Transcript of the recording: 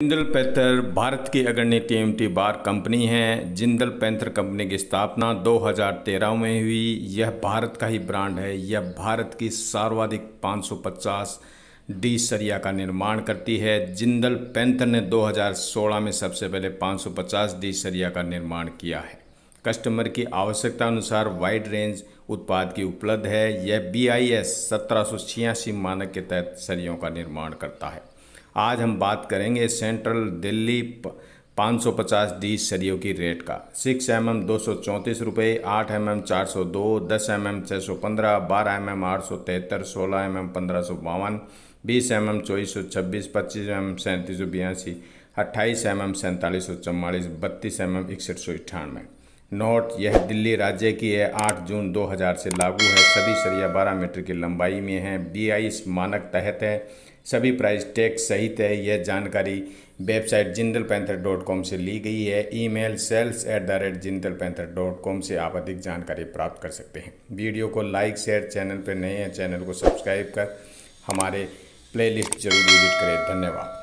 Jindal panther Bharat की अग्रणी TMT बार company है जिंदल पैंथर कंपनी की स्थापना 2013 में हुई यह भारत का ही ब्रांड है यह भारत की सर्वाधिक 550 डी सरिया का निर्माण करती है जिंदल पैंथर ने 2016 में सबसे पहले 550 डी सरिया का निर्माण किया है कस्टमर की आवश्यकता अनुसार वाइड रेंज उत्पाद की उपलब्ध है यह बी आई एस मानक के तहत सरियों का निर्माण करता है आज हम बात करेंगे सेंट्रल दिल्ली 550 डी सरियों की रेट का सिक्स एम एम दो सौ चौंतीस रुपये आठ एम एम चार सौ दो दस एम एम छः सौ पंद्रह बारह एम एम आठ सौ तिहत्तर सोलह एम एम पंद्रह सौ बावन बीस एम एम चौबीस सौ छब्बीस पच्चीस एम एम सैंतीस सौ बयासी अट्ठाईस एम एम सैंतालीस सौ चौवालीस बत्तीस एम एम इकसठ सौ अट्ठानवे नोट यह दिल्ली राज्य की है आठ जून दो हज़ार से लागू है सभी सरिया बारह मीटर की लंबाई में है बी आई मानक तहत है सभी प्राइस टैक्स सहित है यह जानकारी website Jindal panther dot com से ली गई है email sales at the rate Jindal panther dot com से आप अधिक जानकारी प्राप्त कर सकते हैं वीडियो को लाइक शेयर चैनल पर नए हैं चैनल को सब्सक्राइब कर हमारे प्लेलिस्ट जरूर विजिट करें धन्यवाद